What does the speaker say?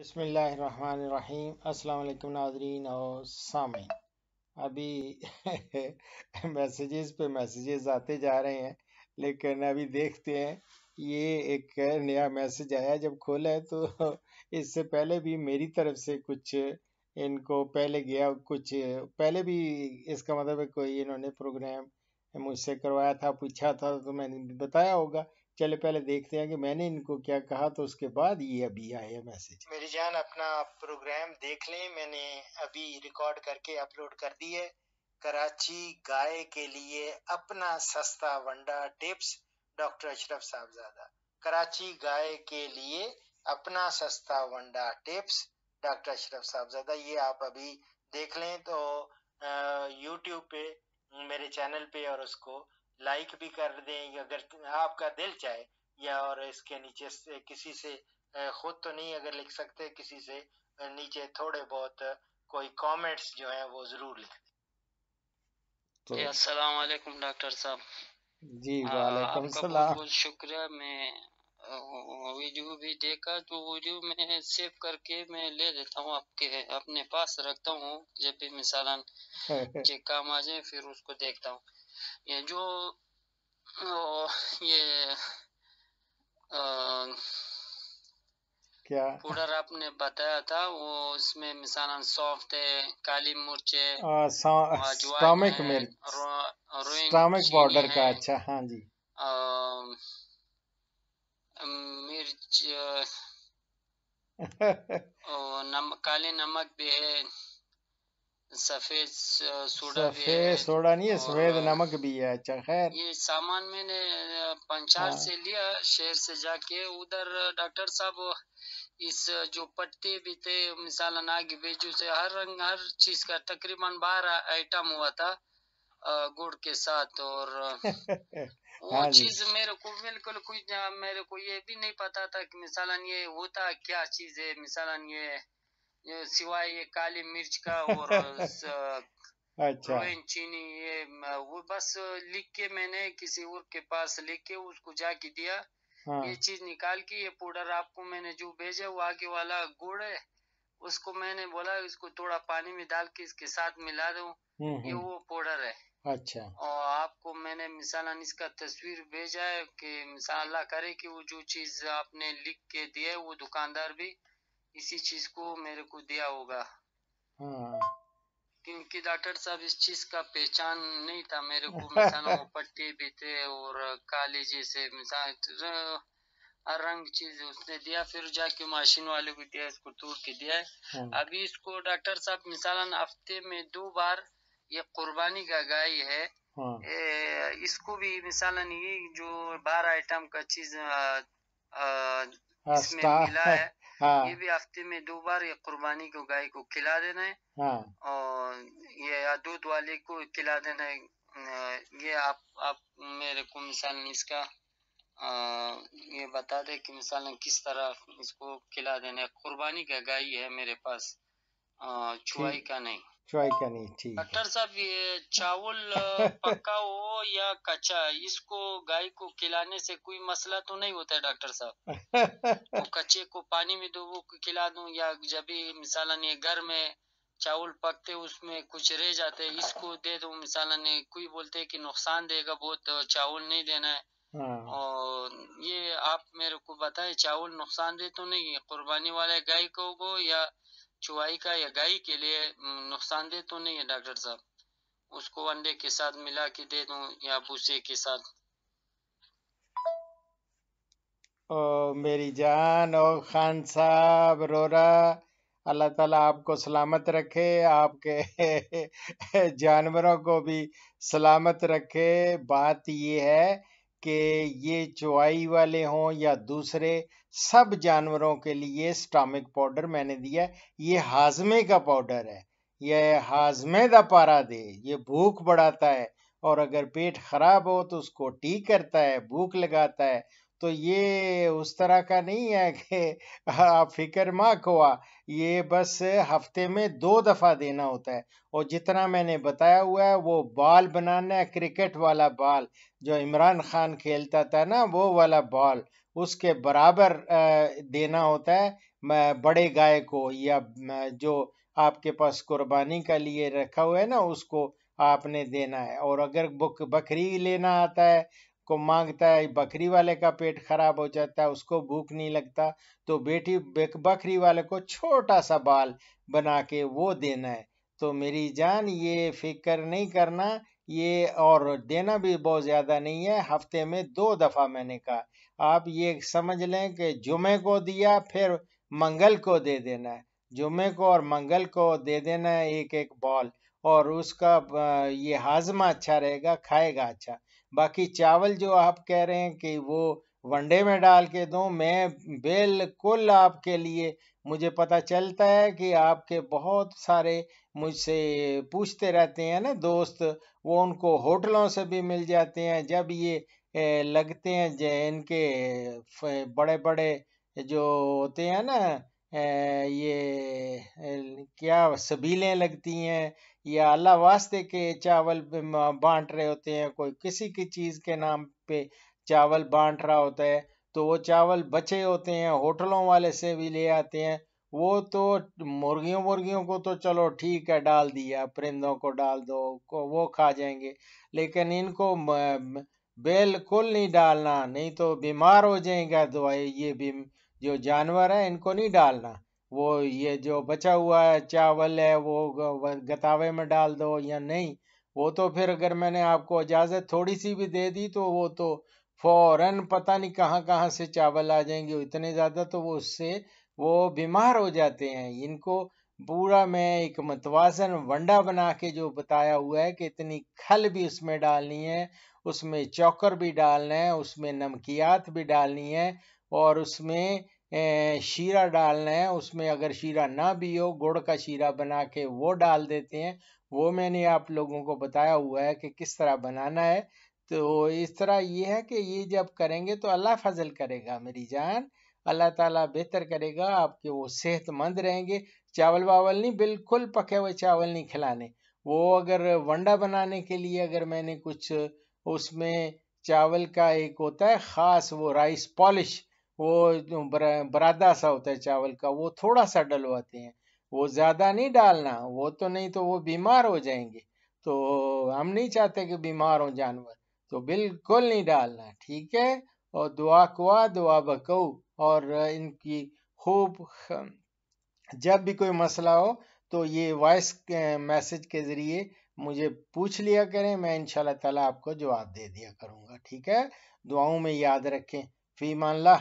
बसमीम् अल्लाम नाजरीन और सामिन अभी मैसेजेस पे मैसेजेस आते जा रहे हैं लेकिन अभी देखते हैं ये एक नया मैसेज आया जब खोला है तो इससे पहले भी मेरी तरफ से कुछ इनको पहले गया कुछ पहले भी इसका मतलब कोई इन्होंने प्रोग्राम मुझसे करवाया था पूछा था तो मैंने बताया होगा चले पहले देखते हैं कि मैंने इनको क्या कहा तो उसके बाद ये अभी आया मैसेज मेरी जान अपना प्रोग्राम देख लें मैंने अभी रिकॉर्ड करके अपलोड कर दी है कराची गाय के लिए अपना सस्ता वंडा टिप्स डॉक्टर अशरफ साहबजादा कराची गाय के लिए अपना सस्ता वंडा टिप्स डॉक्टर अशरफ साहबजादा ये आप अभी देख लें तो यूट्यूब पे मेरे चैनल पे और उसको लाइक भी कर दें अगर आपका दिल चाहे या और इसके नीचे से किसी से खुद तो नहीं अगर लिख सकते किसी से नीचे थोड़े बहुत कोई कमेंट्स जो है वो जरूर लिख दें तो अस्सलाम वालेकुम डॉक्टर साहब जी वालेकुम सलाम बहुत शुक्रिया मैं वीडियो भी देखा तो वीडियो में सेव करके मैं ले लेता हूँ आपके अपने पास रखता हूँ जब भी मिसालन काम आ जाए फिर उसको देखता हूँ 也就我 ये आ, क्या पुडर आपने बताया था वो इसमें मिसालन सॉफ्ट है काली मिर्चे स्टॉमिक मिर्च स्टॉमिक पाउडर का अच्छा हाँ जी आ, मिर्च नम, काले नमक भी है सफेद सोडा सफेद सोडा नहीं है सफेद नमक भी है अच्छा खैर ये सामान मैंने पंचायत हाँ। से लिया शहर से जाके उधर डॉक्टर साहब इस जो पट्टे भी थे मिसाल अनाज बेजू से हर रंग हर चीज का तकरीबन बारह आइटम हुआ था गुड़ के साथ और वो हाँ चीज मेरे को बिल्कुल कुछ मेरे को ये भी नहीं पता था कि मिसालन ये होता क्या चीज है मिसालन ये सिवाय ये काली मिर्च का और अच्छा चीनी ये वो बस लिख के मैंने किसी और के पास लिख के उसको जाके दिया हाँ। ये चीज निकाल के ये पाउडर आपको मैंने जो भेजा वो आगे वाला गुड़ है उसको मैंने बोला इसको थोड़ा पानी में डाल के इसके साथ मिला दो ये वो पाउडर है अच्छा और आपको मैंने मिसाल इसका तस्वीर भेजा है कि मिसाल अल्लाह करे कि वो जो चीज आपने लिख के दिया है वो दुकानदार भी इसी चीज को मेरे को दिया होगा हम्म। क्योंकि डॉक्टर साहब इस चीज का पहचान नहीं था मेरे को मिसालों पट्टी भी थे और काली जी से मिसाल रंग चीज उसने दिया फिर जाके मशीन वाले को दिया इसको तोड़ के दिया हम्म। अभी इसको डॉक्टर साहब मिसाल हफ्ते में दो बार ये कुर्बानी का गाय है हम्म। ए, इसको भी मिसाल ये जो बारह आइटम का चीज हाँ, इसमें मिला है हाँ। ये भी हफ्ते में दो बार ये कुर्बानी को गाय को खिला देना है हाँ। और ये दूध वाले को खिला देना है ये आप आप मेरे को मिसाल इसका आ, ये बता दे कि मिसाल किस तरह इसको खिला देना है कुर्बानी का गाय है मेरे पास छुआई का नहीं ट्राई करनी ठीक डॉक्टर साहब ये चावल पका हो या कच्चा इसको गाय को खिलाने से कोई मसला तो नहीं होता है डॉक्टर साहब तो कच्चे को पानी में दो वो खिला दू या जब भी मिसाल ये घर में चावल पकते उसमें कुछ रह जाते है इसको दे दो ने कोई बोलते है कि नुकसान देगा बहुत चावल नहीं देना है हाँ। और ये आप मेरे को बताए चावल नुकसान दे तो नहीं है कुर्बानी वाले गाय को या चुवाई का या गाय के लिए नुकसानदेह तो नहीं है डॉक्टर साहब उसको अंडे के साथ मिला के दे दू या भूसे के साथ ओ मेरी जान ओ खान साहब रोरा अल्लाह ताला आपको सलामत रखे आपके जानवरों को भी सलामत रखे बात ये है कि ये चौई वाले हों या दूसरे सब जानवरों के लिए स्टामिक पाउडर मैंने दिया ये हाजमे का पाउडर है यह हाजमे का पारा दे ये भूख बढ़ाता है और अगर पेट खराब हो तो उसको ठीक करता है भूख लगाता है तो ये उस तरह का नहीं है कि फिक्र माक हुआ ये बस हफ्ते में दो दफ़ा देना होता है और जितना मैंने बताया हुआ है वो बॉल बनाना है क्रिकेट वाला बॉल जो इमरान खान खेलता था ना वो वाला बॉल उसके बराबर देना होता है बड़े गाय को या जो आपके पास कुर्बानी का लिए रखा हुआ है ना उसको आपने देना है और अगर बुक बकरी लेना आता है को मांगता है बकरी वाले का पेट खराब हो जाता है उसको भूख नहीं लगता तो बेटी बकरी वाले को छोटा सा बाल बना के वो देना है तो मेरी जान ये फिक्र नहीं करना ये और देना भी बहुत ज़्यादा नहीं है हफ्ते में दो दफ़ा मैंने कहा आप ये समझ लें कि जुमे को दिया फिर मंगल को दे देना है जुमे को और मंगल को दे देना है एक एक बॉल और उसका ये हाजमा अच्छा रहेगा खाएगा अच्छा बाकी चावल जो आप कह रहे हैं कि वो वनडे में डाल के दो मैं बिल्कुल आपके लिए मुझे पता चलता है कि आपके बहुत सारे मुझसे पूछते रहते हैं ना दोस्त वो उनको होटलों से भी मिल जाते हैं जब ये लगते हैं इनके बड़े बड़े जो होते हैं ना ये क्या सबीलें लगती हैं या अल्लाह वास्ते के चावल बांट रहे होते हैं कोई किसी की चीज़ के नाम पे चावल बांट रहा होता है तो वो चावल बचे होते हैं होटलों वाले से भी ले आते हैं वो तो मुर्गियों मुर्गियों को तो चलो ठीक है डाल दिया परिंदों को डाल दो को वो खा जाएंगे लेकिन इनको बिल्कुल नहीं डालना नहीं तो बीमार हो जाएगा दवाई तो ये भी जो जानवर है इनको नहीं डालना वो ये जो बचा हुआ है चावल है वो गतावे में डाल दो या नहीं वो तो फिर अगर मैंने आपको इजाज़त थोड़ी सी भी दे दी तो वो तो फौरन पता नहीं कहाँ कहाँ से चावल आ जाएंगे इतने ज़्यादा तो वो उससे वो बीमार हो जाते हैं इनको पूरा मैं एक मतवाजन वंडा बना के जो बताया हुआ है कि इतनी खल भी उसमें डालनी है उसमें चौकर भी डालना है उसमें नमकियात भी डालनी है और उसमें शीरा डालना है उसमें अगर शीरा ना भी हो गुड़ का शीरा बना के वो डाल देते हैं वो मैंने आप लोगों को बताया हुआ है कि किस तरह बनाना है तो इस तरह ये है कि ये जब करेंगे तो अल्लाह फजल करेगा मेरी जान अल्लाह ताला बेहतर करेगा आपके वो सेहतमंद रहेंगे चावल वावल नहीं बिल्कुल पके हुए चावल नहीं खिलाने वो अगर वंडा बनाने के लिए अगर मैंने कुछ उसमें चावल का एक होता है ख़ास वो राइस पॉलिश वो बरादा सा होता है चावल का वो थोड़ा सा डलवाते हैं वो ज़्यादा नहीं डालना वो तो नहीं तो वो बीमार हो जाएंगे तो हम नहीं चाहते कि बीमार हो जानवर तो बिल्कुल नहीं डालना ठीक है और दुआ कुआ दुआ बकऊ और इनकी खूब जब भी कोई मसला हो तो ये वॉइस मैसेज के ज़रिए मुझे पूछ लिया करें मैं इनशाला ताला आपको जवाब दे दिया करूँगा ठीक है दुआओं में याद रखें फीमान ला